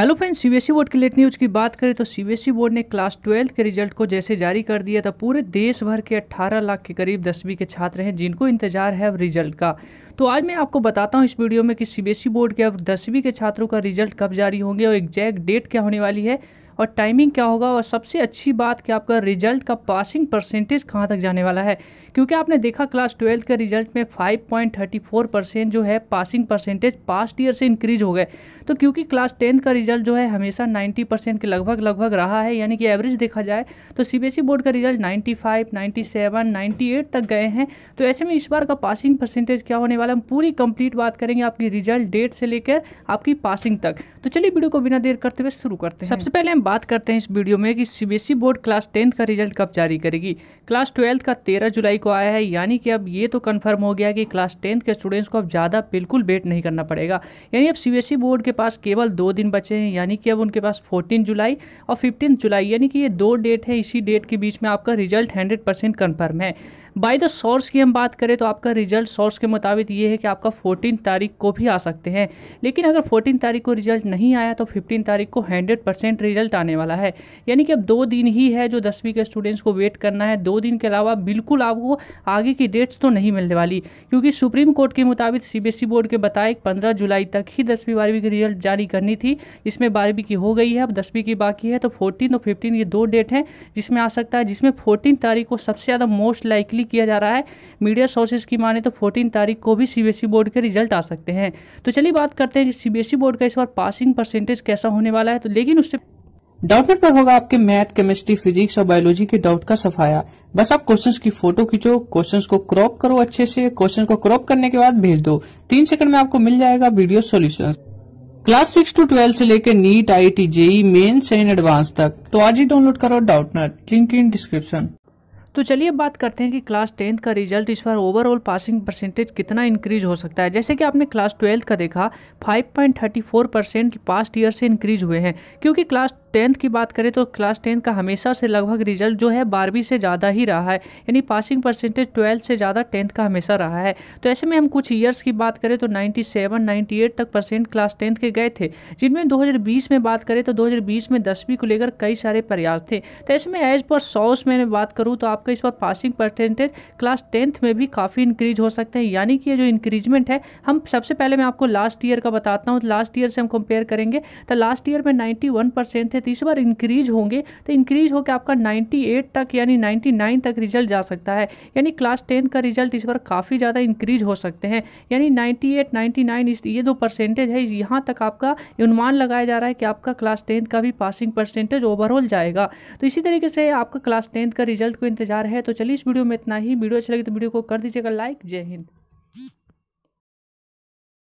hello friends CBSE e board की late news की बात करें तो सीबीएसई e बोर्ड ने क्लास ट्वेल्थ के रिजल्ट को जैसे जारी कर दिया था पूरे देश भर के 18 लाख के करीब दसवीं के छात्र हैं जिनको इंतजार है अब रिजल्ट का तो आज मैं आपको बताता हूं इस वीडियो में कि सीबीएसई e बोर्ड के अब दसवीं के छात्रों का रिजल्ट कब जारी होंगे और एग्जैक्ट डेट क्या होने वाली है और टाइमिंग क्या होगा और सबसे अच्छी बात कि आपका रिजल्ट का पासिंग परसेंटेज कहाँ तक जाने वाला है क्योंकि आपने देखा क्लास ट्वेल्थ के रिजल्ट में 5.34 परसेंट जो है पासिंग परसेंटेज पास्ट ईयर से इंक्रीज हो गए तो क्योंकि क्लास टेंथ का रिजल्ट जो है हमेशा 90 परसेंट के लगभग लगभग रहा है यानी कि एवरेज देखा जाए तो सी बोर्ड e का रिजल्ट 95, 97, 98 तक गए हैं तो ऐसे में इस बार का पासिंग परसेंटेज क्या होने वाला हम पूरी कंप्लीट बात करेंगे आपकी रिजल्ट डेट से लेकर आपकी पासिंग तक तो चलिए वीडियो को बिना देर करते हुए शुरू करते हैं सबसे पहले हम बात करते हैं इस वीडियो में कि सी बोर्ड क्लास टेंथ का रिजल्ट कब जारी करेगी क्लास ट्वेल्थ का तेरह जुलाई को आया है यानी कि अब ये तो कन्फर्म हो गया कि क्लास टेंथ के स्टूडेंट्स को अब ज़्यादा बिल्कुल वेट नहीं करना पड़ेगा यानी अब सी बोर्ड के पास केवल दो दिन बचे हैं यानी कि अब उनके पास फोर्टीन जुलाई और फिफ्टीन जुलाई यानी कि ये दो डेट है इसी डेट के बीच में आपका रिजल्ट हंड्रेड परसेंट कन्फर्म है बाय द सोर्स की हम बात करें तो आपका रिजल्ट सोर्स के मुताबिक ये है कि आपका फोर्टीन तारीख को भी आ सकते हैं लेकिन अगर फोर्टीन तारीख को रिजल्ट नहीं आया तो फिफ्टीन तारीख को हंड्रेड परसेंट रिजल्ट रिजल्ट आने वाला है यानी कि अब दो दिन ही है जो दसवीं के स्टूडेंट्स को वेट करना है दो दिन के अलावा बिल्कुल आपको आगे की डेट्स तो नहीं मिलने वाली क्योंकि सुप्रीम कोर्ट के मुताबिक सी बोर्ड के बताए पंद्रह जुलाई तक ही दसवीं बारहवीं की रिजल्ट जारी करनी थी इसमें बारहवीं की हो गई है अब दसवीं की बाकी है तो फोर्टीन और फिफ्टीन ये दो डेट हैं जिसमें आ सकता है जिसमें फोर्टीन तारीख को सबसे ज़्यादा मोस्ट लाइकली किया जा रहा है मीडिया सोर्सेज की माने तो फोर्टीन तारीख को भी सीबीएसई बोर्ड के रिजल्ट आ सकते हैं तो चलिए बात करते हैं कि सीबीएसई बोर्ड का इस बार पासिंग परसेंटेज कैसा होने वाला है तो लेकिन उससे डाउटनेट पर होगा आपके मैथ केमिस्ट्री फिजिक्स और बायोलॉजी के डाउट का सफाया बस आप क्वेश्चंस की फोटो खींचो क्वेश्चंस को क्रॉप करो अच्छे से क्वेश्चन को क्रॉप करने के बाद भेज दो तीन सेकंड में आपको मिल जाएगा video solutions class six to twelve से लेकर NEET I T JEE main and advance तक तो आज ही डाउनलोड करो डाउटनेट लिंक इन डिस्क्रिप्शन तो चलिए बात करते हैं कि क्लास टेंथ का रिजल्ट इस बार ओवरऑल पासिंग परसेंटेज कितना इंक्रीज हो सकता है जैसे कि आपने क्लास ट्वेल्थ का देखा 5.34 परसेंट पास्ट ईयर से इंक्रीज हुए हैं क्योंकि क्लास टेंथ की बात करें तो क्लास टेंथ का हमेशा से लगभग रिजल्ट जो है बारहवीं से ज़्यादा ही रहा है यानी पासिंग परसेंटेज ट्वेल्थ से ज़्यादा टेंथ का हमेशा रहा है तो ऐसे में हम कुछ ईयर्स की बात करें तो 97, 98 तक परसेंट क्लास टेंथ के गए थे जिनमें 2020 में बात करें तो 2020 में दसवीं को लेकर कई सारे प्रयास थे तो ऐसे में एज पर सौस में बात करूँ तो आपका इस बार पासिंग परसेंटेज क्लास टेंथ में भी काफ़ी इंक्रीज हो सकते हैं यानी कि ये जो इंक्रीजमेंट है हम सबसे पहले मैं आपको लास्ट ईयर का बताता हूँ लास्ट ईयर से हम कंपेयर करेंगे तो लास्ट ईयर में नाइन्टी थे से तीसरी बार इंक्रीज होंगे तो इंक्रीज होकर आपका 98 तक यानी 99 तक रिजल्ट जा सकता है यानी क्लास टेंथ का रिजल्ट इस बार काफ़ी ज़्यादा इंक्रीज हो सकते हैं यानी 98, 99 ये दो परसेंटेज है यहाँ तक आपका अनुमान लगाया जा रहा है कि आपका क्लास टेंथ का भी पासिंग परसेंटेज ओवरऑल जाएगा तो इसी तरीके से आपका क्लास टेंथ का रिजल्ट को इंतजार है तो चलिए इस वीडियो में इतना ही वीडियो अच्छी लगी तो वीडियो को कर दीजिएगा लाइक जय हिंद